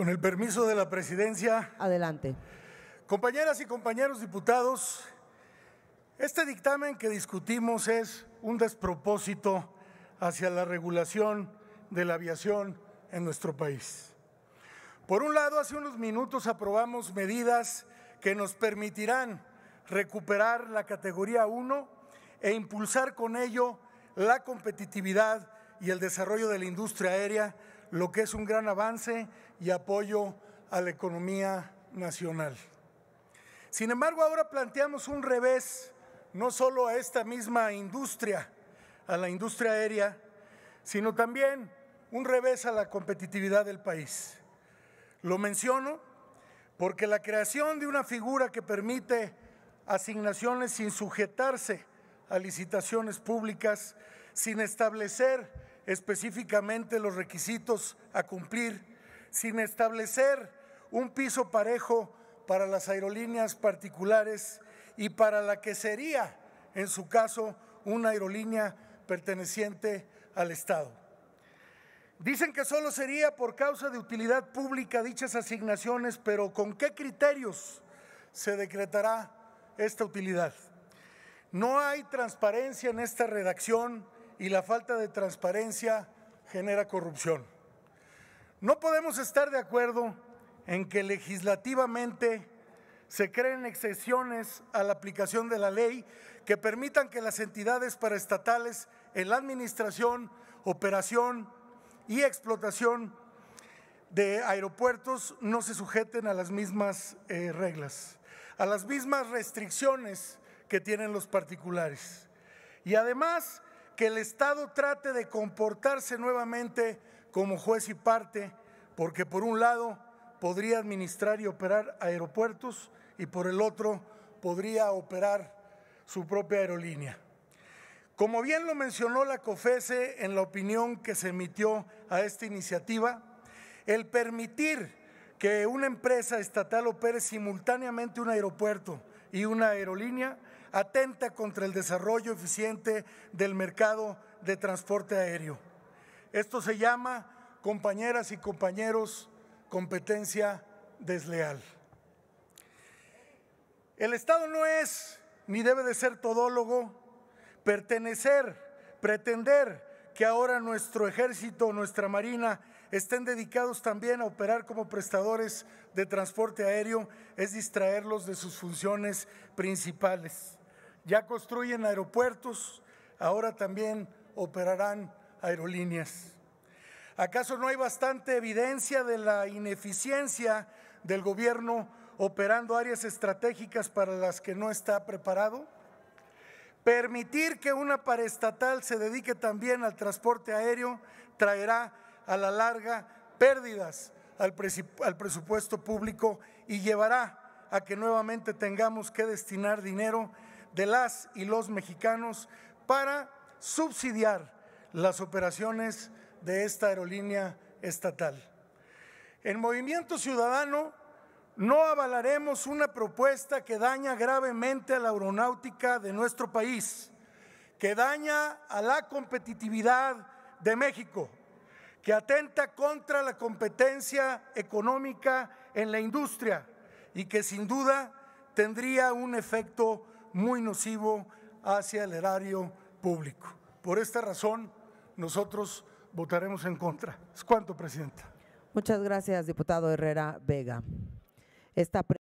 Con el permiso de la presidencia. Adelante. Compañeras y compañeros diputados, este dictamen que discutimos es un despropósito hacia la regulación de la aviación en nuestro país. Por un lado, hace unos minutos aprobamos medidas que nos permitirán recuperar la categoría 1 e impulsar con ello la competitividad y el desarrollo de la industria aérea lo que es un gran avance y apoyo a la economía nacional. Sin embargo, ahora planteamos un revés no solo a esta misma industria, a la industria aérea, sino también un revés a la competitividad del país. Lo menciono porque la creación de una figura que permite asignaciones sin sujetarse a licitaciones públicas, sin establecer específicamente los requisitos a cumplir, sin establecer un piso parejo para las aerolíneas particulares y para la que sería, en su caso, una aerolínea perteneciente al Estado. Dicen que solo sería por causa de utilidad pública dichas asignaciones, pero ¿con qué criterios se decretará esta utilidad? No hay transparencia en esta redacción y la falta de transparencia genera corrupción. No podemos estar de acuerdo en que legislativamente se creen excepciones a la aplicación de la ley que permitan que las entidades paraestatales en la administración, operación y explotación de aeropuertos no se sujeten a las mismas eh, reglas, a las mismas restricciones que tienen los particulares. Y además que el Estado trate de comportarse nuevamente como juez y parte, porque por un lado podría administrar y operar aeropuertos y por el otro podría operar su propia aerolínea. Como bien lo mencionó la COFESE en la opinión que se emitió a esta iniciativa, el permitir que una empresa estatal opere simultáneamente un aeropuerto y una aerolínea, atenta contra el desarrollo eficiente del mercado de transporte aéreo. Esto se llama, compañeras y compañeros, competencia desleal. El Estado no es ni debe de ser todólogo, pertenecer, pretender que ahora nuestro ejército, nuestra marina, estén dedicados también a operar como prestadores de transporte aéreo es distraerlos de sus funciones principales. Ya construyen aeropuertos, ahora también operarán aerolíneas. ¿Acaso no hay bastante evidencia de la ineficiencia del gobierno operando áreas estratégicas para las que no está preparado? Permitir que una paraestatal se dedique también al transporte aéreo traerá a la larga pérdidas al, presupuesto público y llevará a que nuevamente tengamos que destinar dinero de las y los mexicanos para subsidiar las operaciones de esta aerolínea estatal. En Movimiento Ciudadano no avalaremos una propuesta que daña gravemente a la aeronáutica de nuestro país, que daña a la competitividad de México, que atenta contra la competencia económica en la industria y que sin duda tendría un efecto muy nocivo hacia el erario público. Por esta razón, nosotros votaremos en contra. ¿Es cuanto, Presidenta? Muchas gracias, diputado Herrera Vega. Esta pregunta